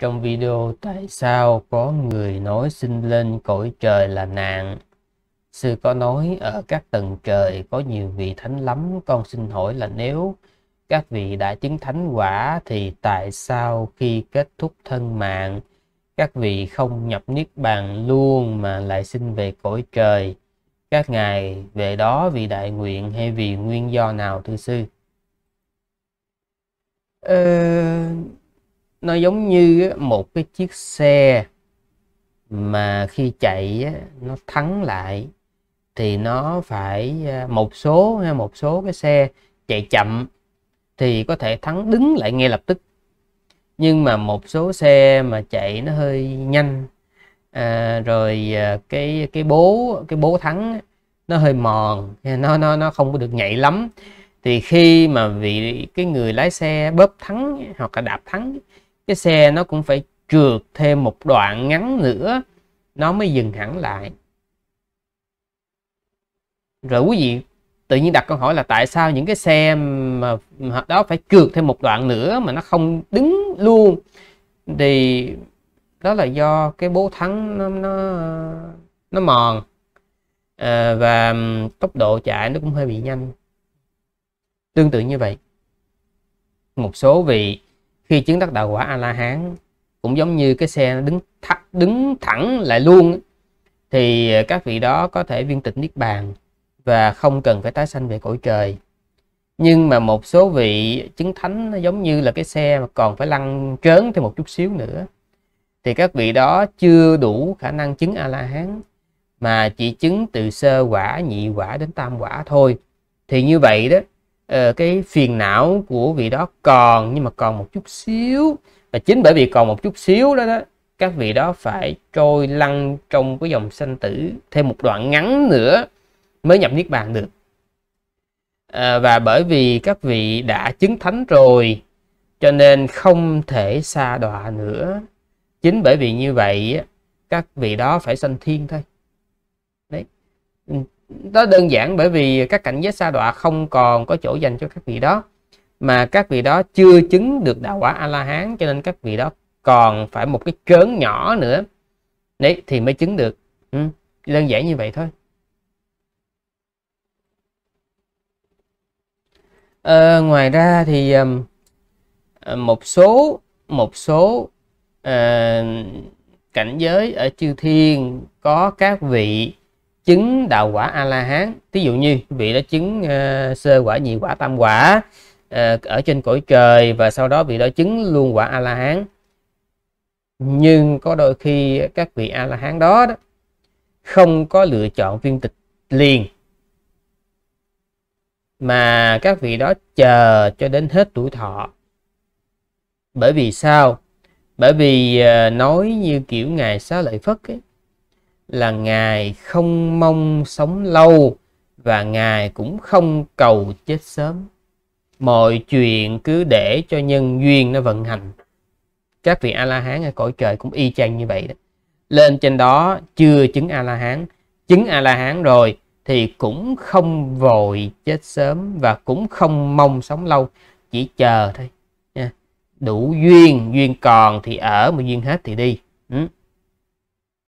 trong video tại sao có người nói sinh lên cõi trời là nạn sư có nói ở các tầng trời có nhiều vị thánh lắm con xin hỏi là nếu các vị đã chứng thánh quả thì tại sao khi kết thúc thân mạng các vị không nhập niết bàn luôn mà lại sinh về cõi trời các ngài về đó vì đại nguyện hay vì nguyên do nào thưa sư ờ nó giống như một cái chiếc xe mà khi chạy nó thắng lại thì nó phải à, một số hay một số cái xe chạy chậm thì có thể thắng đứng lại ngay lập tức nhưng mà một số xe mà chạy nó hơi nhanh à, rồi à, cái cái bố cái bố thắng nó hơi mòn nó nó nó không có được nhạy lắm thì khi mà vị cái người lái xe bóp thắng hoặc là đạp thắng cái xe nó cũng phải trượt thêm một đoạn ngắn nữa nó mới dừng hẳn lại rồi quý vị tự nhiên đặt câu hỏi là tại sao những cái xe mà đó phải trượt thêm một đoạn nữa mà nó không đứng luôn thì đó là do cái bố thắng nó nó, nó mòn à, và tốc độ chạy nó cũng hơi bị nhanh tương tự như vậy một số vị khi chứng đắc đạo quả a la hán cũng giống như cái xe đứng th- đứng thẳng lại luôn thì ờ, các vị đó có thể viên tịch niết bàn và không cần phải tái sanh về cõi trời nhưng mà một số vị chứng thánh nó giống như là cái xe mà còn phải lăn trớn thêm một chút xíu nữa thì các vị đó chưa đủ khả năng chứng a la hán mà chỉ chứng từ sơ quả nhị quả đến tam quả thôi thì như vậy đó Ờ, cái phiền não của vị đó còn nhưng mà còn một chút xíu và chính bởi vì còn một chút xíu đó đó các vị đó phải trôi lăn trong cái dòng sanh tử thêm một đoạn ngắn nữa mới nhập niết bàn được à, và bởi vì các vị đã chứng thánh rồi cho nên không thể xa đọa nữa chính bởi vì như vậy các vị đó phải sanh thiên thôi đấy đó đơn giản bởi vì các cảnh giới sa đọa không còn có chỗ dành cho các vị đó mà các vị đó chưa chứng được đạo quả a la hán cho nên các vị đó còn phải một cái chớn nhỏ nữa đấy thì mới chứng được ừ, đơn giản như vậy thôi à, ngoài ra thì ờ, một số một số uh, cảnh giới ở chư thiên có các vị chứng đạo quả a la hán thí dụ như vị đã chứng uh, sơ quả nhị quả tam quả uh, ở trên cõi trời và sau đó vị đã chứng luôn quả a la hán nhưng có đôi khi các vị a la hán đó, đó không có lựa chọn viên tịch liền mà các vị đó chờ cho đến hết tuổi thọ bởi vì sao bởi vì uh, nói như kiểu ngài xá lợi phất ấy, là Ngài không mong sống lâu và Ngài cũng không cầu chết sớm. Mọi chuyện cứ để cho nhân duyên nó vận hành. Các vị A-la-hán ở cõi trời cũng y chang như vậy đó. Lên trên đó chưa chứng A-la-hán, chứng A-la-hán rồi thì cũng không vội chết sớm và cũng không mong sống lâu, chỉ chờ thôi. Nha. Đủ duyên, duyên còn thì ở mà duyên hết thì đi. Ừ.